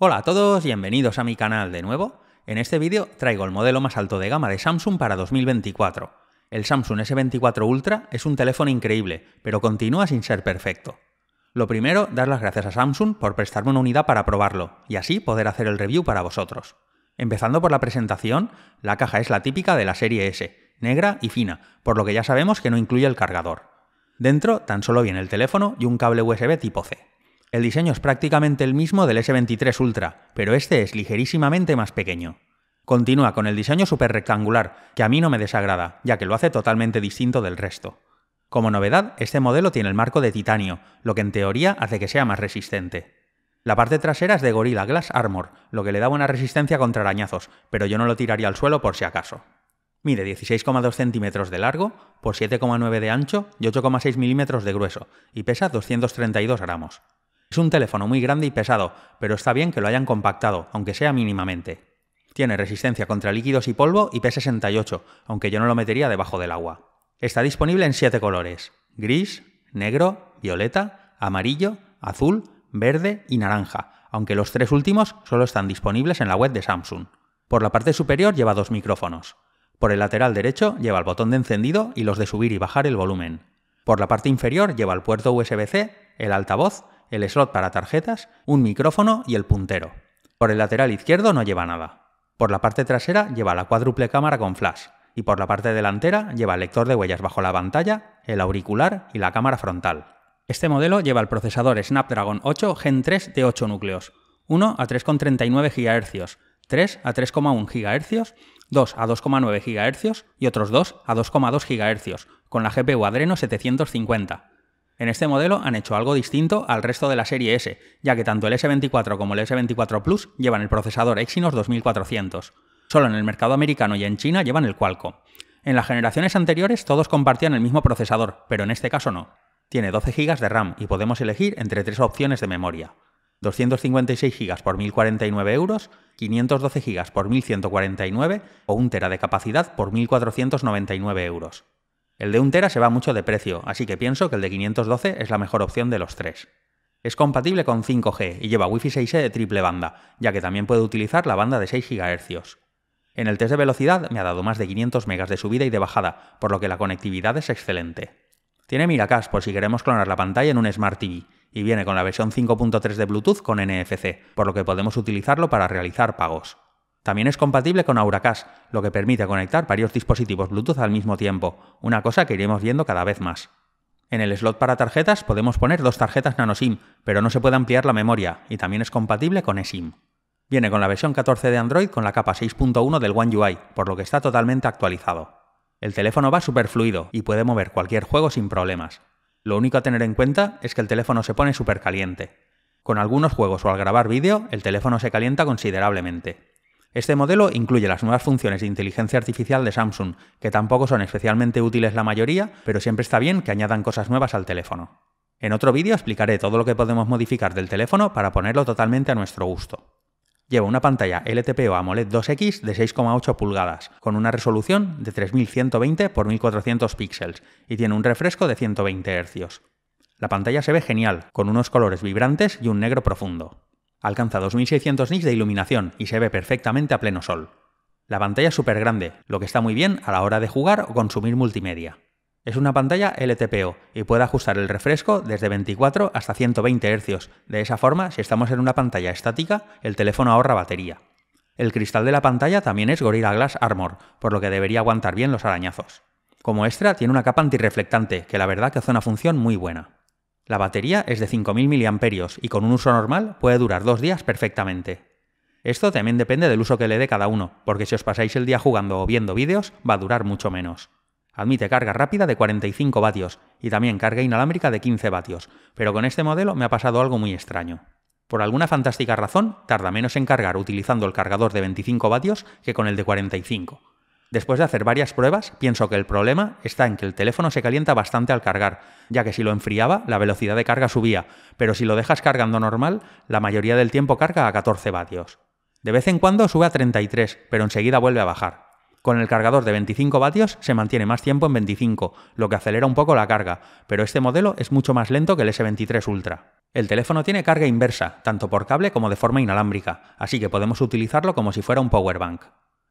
Hola a todos, bienvenidos a mi canal de nuevo. En este vídeo traigo el modelo más alto de gama de Samsung para 2024. El Samsung S24 Ultra es un teléfono increíble, pero continúa sin ser perfecto. Lo primero, dar las gracias a Samsung por prestarme una unidad para probarlo, y así poder hacer el review para vosotros. Empezando por la presentación, la caja es la típica de la serie S, negra y fina, por lo que ya sabemos que no incluye el cargador. Dentro tan solo viene el teléfono y un cable USB tipo C. El diseño es prácticamente el mismo del S23 Ultra, pero este es ligerísimamente más pequeño. Continúa con el diseño super rectangular, que a mí no me desagrada, ya que lo hace totalmente distinto del resto. Como novedad, este modelo tiene el marco de titanio, lo que en teoría hace que sea más resistente. La parte trasera es de Gorilla Glass Armor, lo que le da buena resistencia contra arañazos, pero yo no lo tiraría al suelo por si acaso. Mide 16,2 centímetros de largo, por 7,9 de ancho y 8,6 milímetros de grueso, y pesa 232 gramos. Es un teléfono muy grande y pesado, pero está bien que lo hayan compactado, aunque sea mínimamente. Tiene resistencia contra líquidos y polvo y P68, aunque yo no lo metería debajo del agua. Está disponible en 7 colores, gris, negro, violeta, amarillo, azul, verde y naranja, aunque los tres últimos solo están disponibles en la web de Samsung. Por la parte superior lleva dos micrófonos. Por el lateral derecho lleva el botón de encendido y los de subir y bajar el volumen. Por la parte inferior lleva el puerto USB-C, el altavoz el slot para tarjetas, un micrófono y el puntero. Por el lateral izquierdo no lleva nada. Por la parte trasera lleva la cuádruple cámara con flash y por la parte delantera lleva el lector de huellas bajo la pantalla, el auricular y la cámara frontal. Este modelo lleva el procesador Snapdragon 8 Gen 3 de 8 núcleos, 1 a 3,39 GHz, 3 a 3,1 GHz, 2 a 2,9 GHz y otros 2 a 2,2 GHz, con la GPU Adreno 750. En este modelo han hecho algo distinto al resto de la serie S, ya que tanto el S24 como el S24 Plus llevan el procesador Exynos 2400. Solo en el mercado americano y en China llevan el Qualcomm. En las generaciones anteriores todos compartían el mismo procesador, pero en este caso no. Tiene 12 GB de RAM y podemos elegir entre tres opciones de memoria. 256 GB por 1.049 euros, 512 GB por 1.149 o 1 Tera de capacidad por 1.499 euros. El de 1 tera se va mucho de precio, así que pienso que el de 512 es la mejor opción de los tres. Es compatible con 5G y lleva Wi-Fi 6E de triple banda, ya que también puede utilizar la banda de 6 GHz. En el test de velocidad me ha dado más de 500 MB de subida y de bajada, por lo que la conectividad es excelente. Tiene Miracast por si queremos clonar la pantalla en un Smart TV, y viene con la versión 5.3 de Bluetooth con NFC, por lo que podemos utilizarlo para realizar pagos. También es compatible con AuraCast, lo que permite conectar varios dispositivos Bluetooth al mismo tiempo, una cosa que iremos viendo cada vez más. En el slot para tarjetas podemos poner dos tarjetas nanoSIM, pero no se puede ampliar la memoria, y también es compatible con eSIM. Viene con la versión 14 de Android con la capa 6.1 del One UI, por lo que está totalmente actualizado. El teléfono va súper fluido y puede mover cualquier juego sin problemas. Lo único a tener en cuenta es que el teléfono se pone súper caliente. Con algunos juegos o al grabar vídeo, el teléfono se calienta considerablemente. Este modelo incluye las nuevas funciones de inteligencia artificial de Samsung, que tampoco son especialmente útiles la mayoría, pero siempre está bien que añadan cosas nuevas al teléfono. En otro vídeo explicaré todo lo que podemos modificar del teléfono para ponerlo totalmente a nuestro gusto. Lleva una pantalla LTPO AMOLED 2X de 6,8 pulgadas, con una resolución de 3120 x 1400 píxeles y tiene un refresco de 120 Hz. La pantalla se ve genial, con unos colores vibrantes y un negro profundo. Alcanza 2600 nits de iluminación y se ve perfectamente a pleno sol. La pantalla es súper grande, lo que está muy bien a la hora de jugar o consumir multimedia. Es una pantalla LTPO y puede ajustar el refresco desde 24 hasta 120 Hz. De esa forma, si estamos en una pantalla estática, el teléfono ahorra batería. El cristal de la pantalla también es Gorilla Glass Armor, por lo que debería aguantar bien los arañazos. Como extra, tiene una capa antirreflectante, que la verdad que hace una función muy buena. La batería es de 5.000 mAh y con un uso normal puede durar dos días perfectamente. Esto también depende del uso que le dé cada uno, porque si os pasáis el día jugando o viendo vídeos, va a durar mucho menos. Admite carga rápida de 45 vatios y también carga inalámbrica de 15 vatios, pero con este modelo me ha pasado algo muy extraño. Por alguna fantástica razón, tarda menos en cargar utilizando el cargador de 25 vatios que con el de 45, Después de hacer varias pruebas, pienso que el problema está en que el teléfono se calienta bastante al cargar, ya que si lo enfriaba, la velocidad de carga subía, pero si lo dejas cargando normal, la mayoría del tiempo carga a 14 vatios. De vez en cuando sube a 33, pero enseguida vuelve a bajar. Con el cargador de 25 vatios se mantiene más tiempo en 25, lo que acelera un poco la carga, pero este modelo es mucho más lento que el S23 Ultra. El teléfono tiene carga inversa, tanto por cable como de forma inalámbrica, así que podemos utilizarlo como si fuera un powerbank.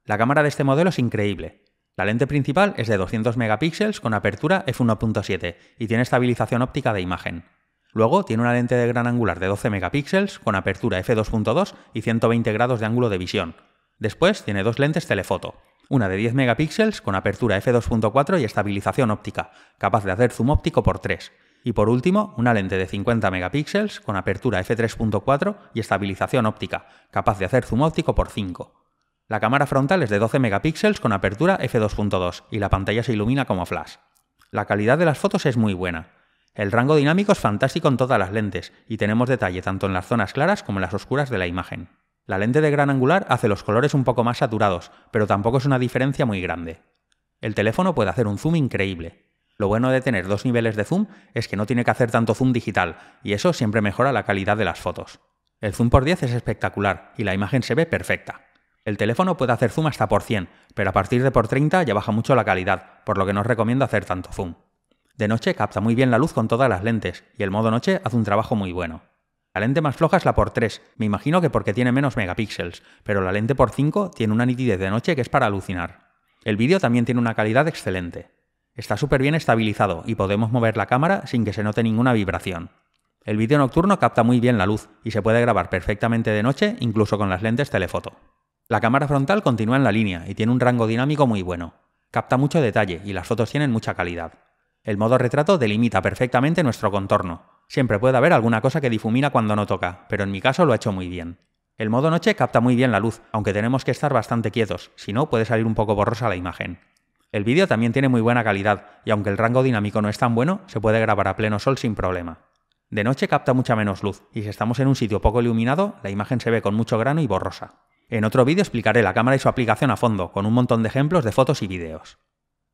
La cámara de este modelo es increíble. La lente principal es de 200 megapíxeles con apertura f1.7 y tiene estabilización óptica de imagen. Luego tiene una lente de gran angular de 12 megapíxeles con apertura f2.2 y 120 grados de ángulo de visión. Después tiene dos lentes telefoto, una de 10 megapíxeles con apertura f2.4 y estabilización óptica, capaz de hacer zoom óptico por 3. Y por último, una lente de 50 megapíxeles con apertura f3.4 y estabilización óptica, capaz de hacer zoom óptico por 5. La cámara frontal es de 12 megapíxeles con apertura f2.2 y la pantalla se ilumina como flash. La calidad de las fotos es muy buena. El rango dinámico es fantástico en todas las lentes y tenemos detalle tanto en las zonas claras como en las oscuras de la imagen. La lente de gran angular hace los colores un poco más saturados, pero tampoco es una diferencia muy grande. El teléfono puede hacer un zoom increíble. Lo bueno de tener dos niveles de zoom es que no tiene que hacer tanto zoom digital, y eso siempre mejora la calidad de las fotos. El zoom por 10 es espectacular y la imagen se ve perfecta. El teléfono puede hacer zoom hasta por 100, pero a partir de por 30 ya baja mucho la calidad, por lo que no os recomiendo hacer tanto zoom. De noche capta muy bien la luz con todas las lentes, y el modo noche hace un trabajo muy bueno. La lente más floja es la por 3, me imagino que porque tiene menos megapíxeles, pero la lente por 5 tiene una nitidez de noche que es para alucinar. El vídeo también tiene una calidad excelente. Está súper bien estabilizado y podemos mover la cámara sin que se note ninguna vibración. El vídeo nocturno capta muy bien la luz y se puede grabar perfectamente de noche incluso con las lentes telefoto. La cámara frontal continúa en la línea y tiene un rango dinámico muy bueno. Capta mucho detalle y las fotos tienen mucha calidad. El modo retrato delimita perfectamente nuestro contorno. Siempre puede haber alguna cosa que difumina cuando no toca, pero en mi caso lo ha hecho muy bien. El modo noche capta muy bien la luz, aunque tenemos que estar bastante quietos, si no puede salir un poco borrosa la imagen. El vídeo también tiene muy buena calidad, y aunque el rango dinámico no es tan bueno, se puede grabar a pleno sol sin problema. De noche capta mucha menos luz, y si estamos en un sitio poco iluminado, la imagen se ve con mucho grano y borrosa. En otro vídeo explicaré la cámara y su aplicación a fondo, con un montón de ejemplos de fotos y vídeos.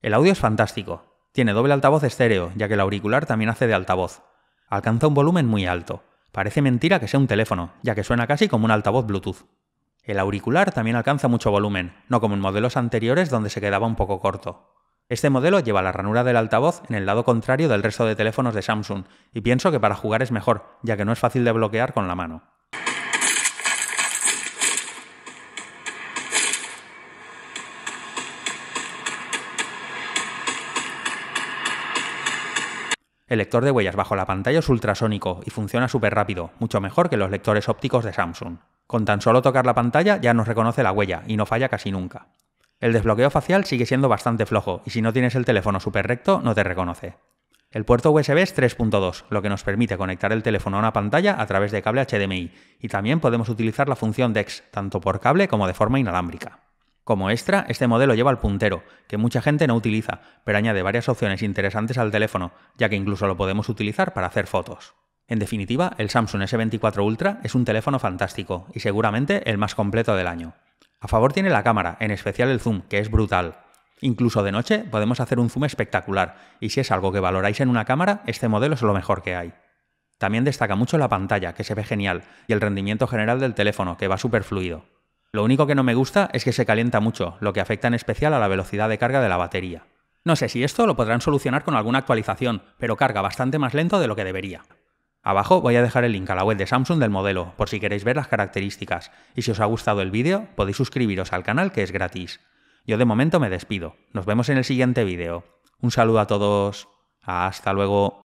El audio es fantástico. Tiene doble altavoz estéreo, ya que el auricular también hace de altavoz. Alcanza un volumen muy alto. Parece mentira que sea un teléfono, ya que suena casi como un altavoz Bluetooth. El auricular también alcanza mucho volumen, no como en modelos anteriores donde se quedaba un poco corto. Este modelo lleva la ranura del altavoz en el lado contrario del resto de teléfonos de Samsung, y pienso que para jugar es mejor, ya que no es fácil de bloquear con la mano. El lector de huellas bajo la pantalla es ultrasónico y funciona súper rápido, mucho mejor que los lectores ópticos de Samsung. Con tan solo tocar la pantalla ya nos reconoce la huella y no falla casi nunca. El desbloqueo facial sigue siendo bastante flojo y si no tienes el teléfono súper recto no te reconoce. El puerto USB es 3.2, lo que nos permite conectar el teléfono a una pantalla a través de cable HDMI, y también podemos utilizar la función DeX tanto por cable como de forma inalámbrica. Como extra, este modelo lleva el puntero, que mucha gente no utiliza, pero añade varias opciones interesantes al teléfono, ya que incluso lo podemos utilizar para hacer fotos. En definitiva, el Samsung S24 Ultra es un teléfono fantástico y seguramente el más completo del año. A favor tiene la cámara, en especial el zoom, que es brutal. Incluso de noche podemos hacer un zoom espectacular, y si es algo que valoráis en una cámara, este modelo es lo mejor que hay. También destaca mucho la pantalla, que se ve genial, y el rendimiento general del teléfono, que va súper fluido. Lo único que no me gusta es que se calienta mucho, lo que afecta en especial a la velocidad de carga de la batería. No sé si esto lo podrán solucionar con alguna actualización, pero carga bastante más lento de lo que debería. Abajo voy a dejar el link a la web de Samsung del modelo, por si queréis ver las características, y si os ha gustado el vídeo podéis suscribiros al canal que es gratis. Yo de momento me despido, nos vemos en el siguiente vídeo. Un saludo a todos, hasta luego.